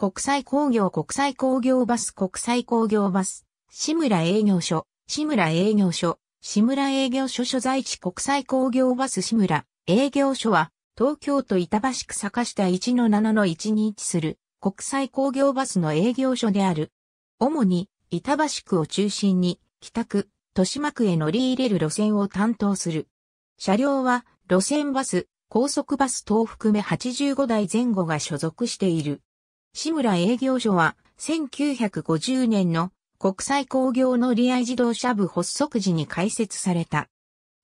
国際工業国際工業バス国際工業バス、志村営業所、志村営業所、志村営業所所在地国際工業バス志村営業所は、東京都板橋区坂下1の7の1に位置する国際工業バスの営業所である。主に板橋区を中心に北区、豊島区へ乗り入れる路線を担当する。車両は路線バス、高速バス等含め85台前後が所属している。志村営業所は、1950年の国際工業の利合自動車部発足時に開設された。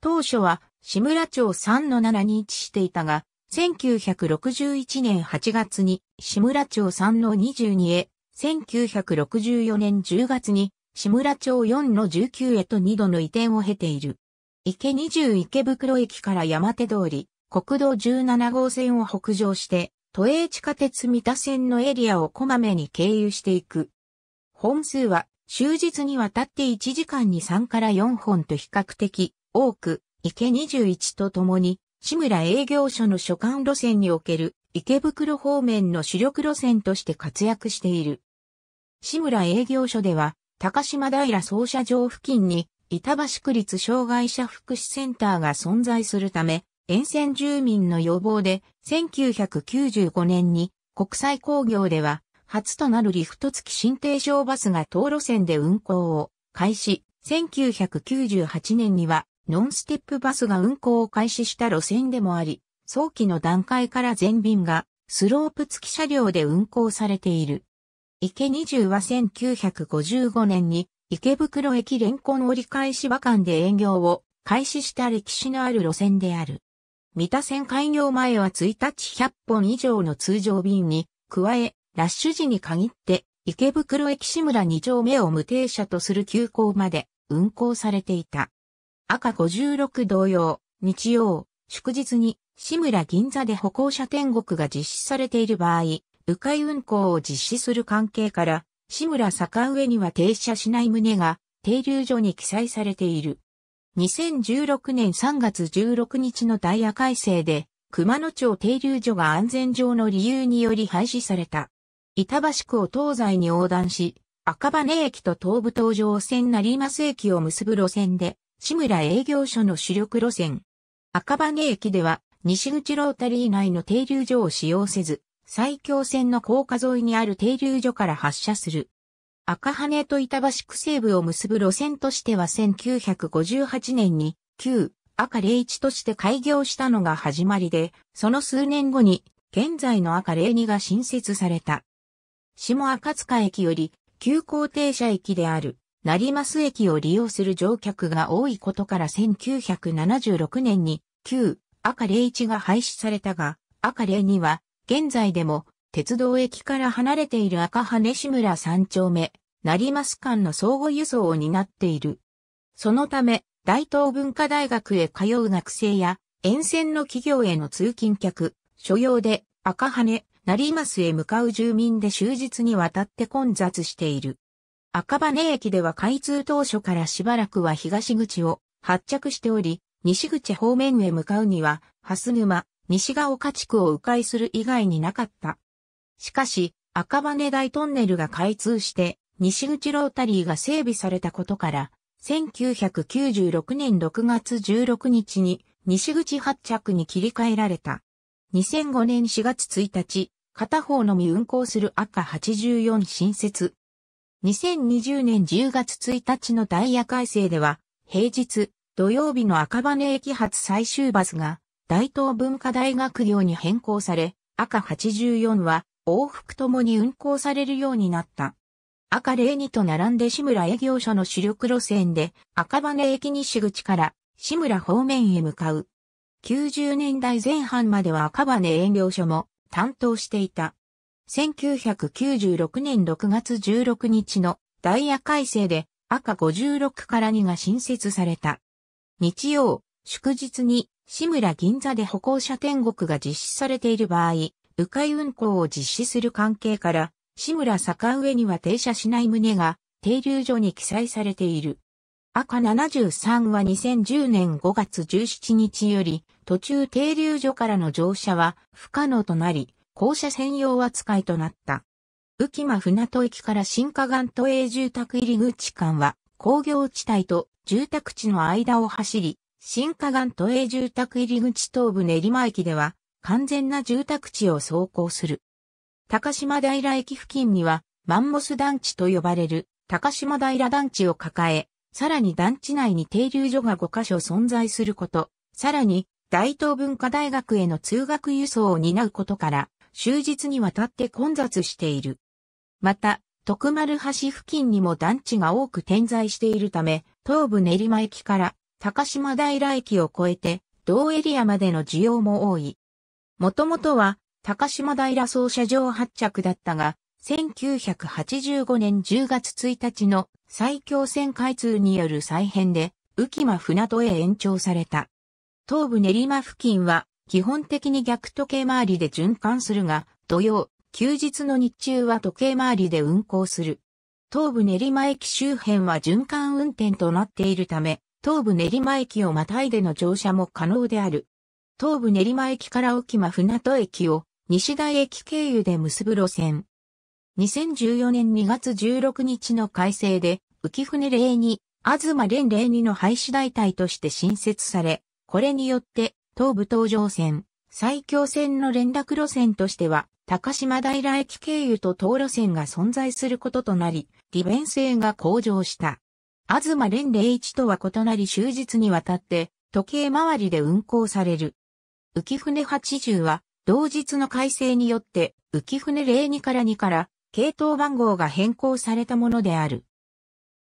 当初は志村町3-7に位置していたが、1961年8月に志村町3-22へ、1964年10月に志村町4-19へと2度の移転を経ている。池20池袋駅から山手通り、国道17号線を北上して、都営地下鉄三田線のエリアをこまめに経由していく。本数は、終日にわたって1時間に3から4本と比較的多く、池21とともに、志村営業所の所管路線における池袋方面の主力路線として活躍している。志村営業所では、高島平操車場付近に、板橋区立障害者福祉センターが存在するため、沿線住民の要望で、1995年に国際工業では、初となるリフト付き新定常バスが当路線で運行を開始、1998年にはノンステップバスが運行を開始した路線でもあり、早期の段階から全便がスロープ付き車両で運行されている。池20は1955年に池袋駅連行折り返し馬間で営業を開始した歴史のある路線である。三田線開業前は1日100本以上の通常便に、加え、ラッシュ時に限って、池袋駅志村2丁目を無停車とする急行まで運行されていた。赤56同様、日曜、祝日に、志村銀座で歩行者天国が実施されている場合、迂回運行を実施する関係から、志村坂上には停車しない旨が、停留所に記載されている。2016年3月16日のダイヤ改正で、熊野町停留所が安全上の理由により廃止された。板橋区を東西に横断し、赤羽駅と東武東上線成増駅を結ぶ路線で、志村営業所の主力路線。赤羽駅では、西口ロータリー内の停留所を使用せず、埼京線の高架沿いにある停留所から発車する。赤羽と板橋区西部を結ぶ路線としては1958年に旧赤01として開業したのが始まりで、その数年後に現在の赤02が新設された。下赤塚駅より急行停車駅である成増駅を利用する乗客が多いことから1976年に旧赤01が廃止されたが、赤02は現在でも鉄道駅から離れている赤羽志村三丁目、成増間の相互輸送を担っている。そのため、大東文化大学へ通う学生や、沿線の企業への通勤客、所要で赤羽、成増へ向かう住民で終日にわたって混雑している。赤羽駅では開通当初からしばらくは東口を発着しており、西口方面へ向かうには、蓮沼、西が丘地区を迂回する以外になかった。しかし、赤羽大トンネルが開通して、西口ロータリーが整備されたことから、1996年6月16日に西口発着に切り替えられた。2005年4月1日、片方のみ運行する赤84新設。2020年10月1日のダイヤ改正では、平日、土曜日の赤羽駅発最終バスが、大東文化大学業に変更され、赤84は往復ともに運行されるようになった。赤02と並んで志村営業所の主力路線で赤羽駅西口から志村方面へ向かう。90年代前半までは赤羽営業所も担当していた。1996年6月16日のダイヤ改正で赤56から2が新設された。日曜、祝日に志村銀座で歩行者天国が実施されている場合、迂回運行を実施する関係から、志村坂上には停車しない旨が、停留所に記載されている。赤73は2010年5月17日より、途中停留所からの乗車は不可能となり、降車専用扱いとなった。浮間船戸駅から新河岸都営住宅入口間は、工業地帯と住宅地の間を走り、新河岸都営住宅入口東部練馬駅では、完全な住宅地を走行する。高島平駅付近には、マンモス団地と呼ばれる高島平団地を抱え、さらに団地内に停留所が5カ所存在すること、さらに大東文化大学への通学輸送を担うことから、終日にわたって混雑している。また、徳丸橋付近にも団地が多く点在しているため、東武練馬駅から高島平駅を越えて、同エリアまでの需要も多い。もともとは、高島平総車場発着だったが、1985年10月1日の最強線開通による再編で、浮間船戸へ延長された。東部練馬付近は、基本的に逆時計回りで循環するが、土曜、休日の日中は時計回りで運行する。東部練馬駅周辺は循環運転となっているため、東部練馬駅をまたいでの乗車も可能である。東武練馬駅から沖間船戸駅を西大駅経由で結ぶ路線。2014年2月16日の改正で、浮船令に、東連0 2の廃止代替として新設され、これによって、東武東上線、埼京線の連絡路線としては、高島平駅経由と東路線が存在することとなり、利便性が向上した。東連01とは異なり終日にわたって、時計回りで運行される。浮船80は、同日の改正によって、浮船02から2から、系統番号が変更されたものである。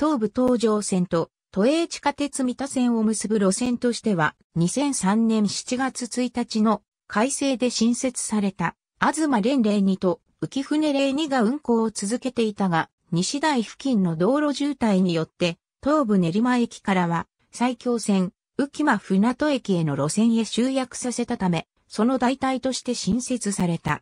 東武東上線と都営地下鉄三田線を結ぶ路線としては、2003年7月1日の改正で新設された、東連02と浮船02が運行を続けていたが、西台付近の道路渋滞によって、東武練馬駅からは、埼京線、浮間船戸駅への路線へ集約させたため、その代替として新設された。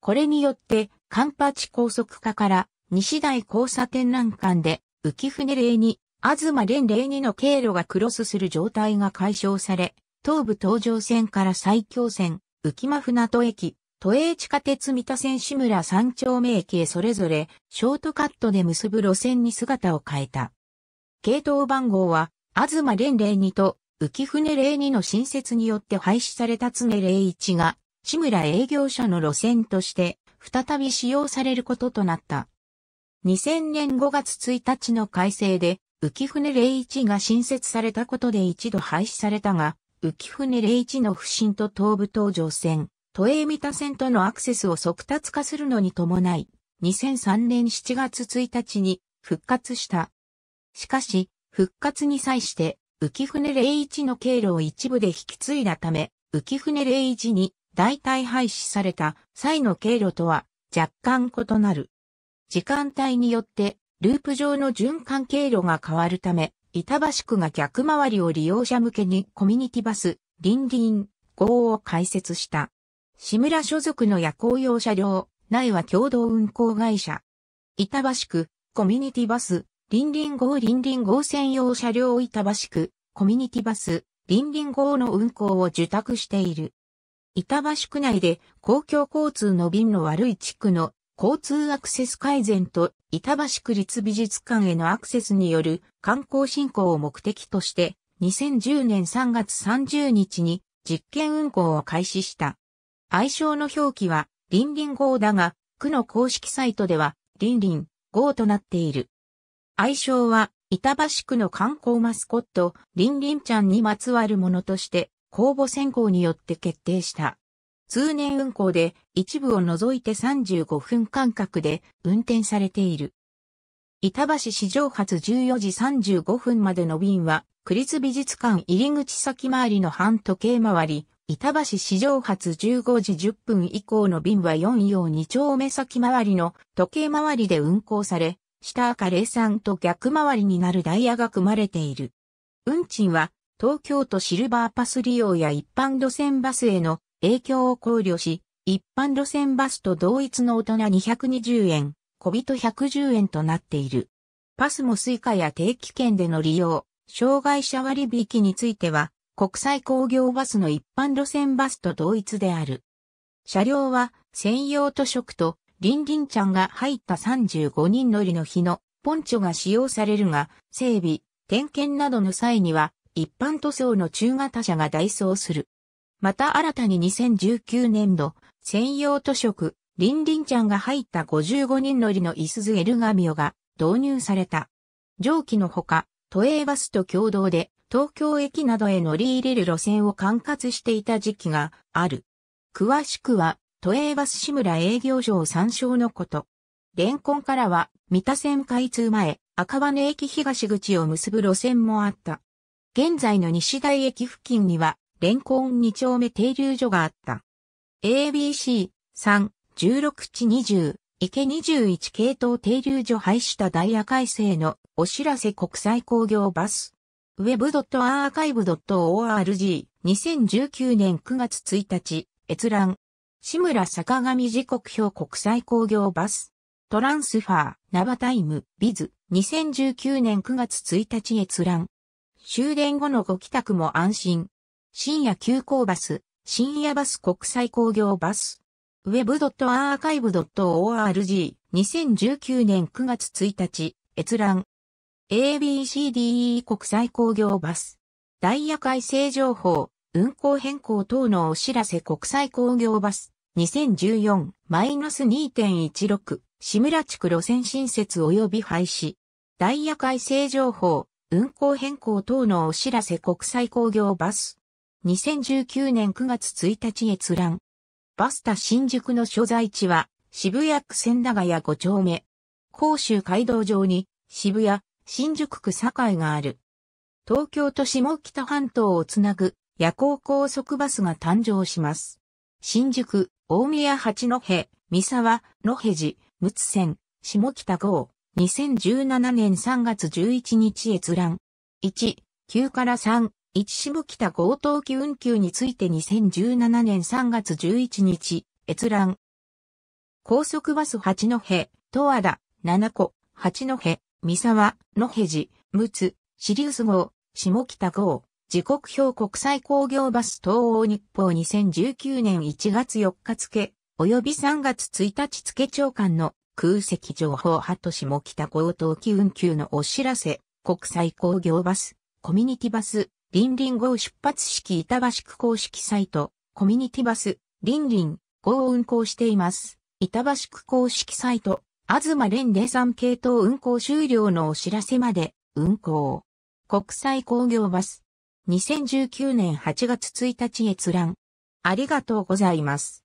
これによって、関八高速化から西大交差点南間で浮船霊に、東連霊にの経路がクロスする状態が解消され、東武東上線から埼京線、浮間船戸駅、都営地下鉄三田線志村三丁目駅へそれぞれ、ショートカットで結ぶ路線に姿を変えた。系統番号は東連霊二と浮舟霊二の新設によって廃止された常霊一が、志村営業者の路線として、再び使用されることとなった。2000年5月1日の改正で、浮舟霊一が新設されたことで一度廃止されたが、浮舟霊一の不審と東部東上線、都営三田線とのアクセスを速達化するのに伴い、2003年7月1日に復活した。しかし、復活に際して、浮舟零一の経路を一部で引き継いだため、浮舟零一に代替廃止された際の経路とは若干異なる。時間帯によってループ上の循環経路が変わるため、板橋区が逆回りを利用者向けにコミュニティバス、リンリン号を開設した。志村所属の夜行用車両、内は共同運行会社。板橋区コミュニティバス、リンリン号リンリン号専用車両板橋区、コミュニティバス、リンリン号の運行を受託している。板橋区内で公共交通の便の悪い地区の交通アクセス改善と板橋区立美術館へのアクセスによる観光振興を目的として2010年3月30日に実験運行を開始した。愛称の表記は、リンリン号だが、区の公式サイトでは、リンリン号となっている。愛称は、板橋区の観光マスコット、リンリンちゃんにまつわるものとして、公募選考によって決定した。通年運行で、一部を除いて35分間隔で運転されている。板橋市場発14時35分までの便は、区立美術館入り口先回りの半時計回り、板橋市場発15時10分以降の便は4用2丁目先回りの時計回りで運行され、下赤零産と逆回りになるダイヤが組まれている。運賃は東京都シルバーパス利用や一般路線バスへの影響を考慮し、一般路線バスと同一の大人220円、小人110円となっている。パスもスイカや定期券での利用、障害者割引については、国際工業バスの一般路線バスと同一である。車両は専用図食とリンリンちゃんが入った35人乗りの日のポンチョが使用されるが、整備、点検などの際には、一般塗装の中型車が代走する。また新たに2019年度、専用塗色、リンリンちゃんが入った55人乗りのイスズエルガミオが導入された。上記のほか、都営バスと共同で東京駅などへ乗り入れる路線を管轄していた時期がある。詳しくは、都営バス志村営業所を参照のこと。レンコンからは、三田線開通前、赤羽駅東口を結ぶ路線もあった。現在の西台駅付近には、レンコン2丁目停留所があった。ABC、3、16地20、池21系統停留所廃止たダイヤ改正のお知らせ国際工業バス。web.archive.org2019 年9月1日閲覧志村坂上時刻表国際工業バス、トランスファー、ナバタイム、ビズ、2019年9月1日閲覧。終電後のご帰宅も安心。深夜急行バス、深夜バス国際工業バス。web.archive.org 2019年9月1日閲覧 ABCDE 国際工業バスダイヤ改正情報運行変更等のお知らせ国際工業バス、2014-2.16、志村地区路線新設及び廃止。ダイヤ改正情報、運行変更等のお知らせ国際工業バス。2019年9月1日閲覧。バスタ新宿の所在地は、渋谷区千駄ヶ谷5丁目。甲州街道上に、渋谷、新宿区境がある。東京都下北半島をつなぐ夜行高速バスが誕生します。新宿、大宮八戸、三沢、野辺寺、陸奥線、下北号、2017年3月11日閲覧。1、9から3、1下北強盗機運休について2017年3月11日、閲覧。高速バス八戸、十和田、七子、八戸、三沢、野辺寺、陸奥、シリウス号、下北号、時刻表国際工業バス東欧日報2019年1月4日付、及び3月1日付長官の空席情報派とも北高等機運休のお知らせ、国際工業バス、コミュニティバス、リンリン号出発式板橋区公式サイト、コミュニティバス、リンリン号を運行しています。板橋区公式サイト、東連03系統運行終了のお知らせまで運行。国際工業バス、2019年8月1日閲覧。ありがとうございます。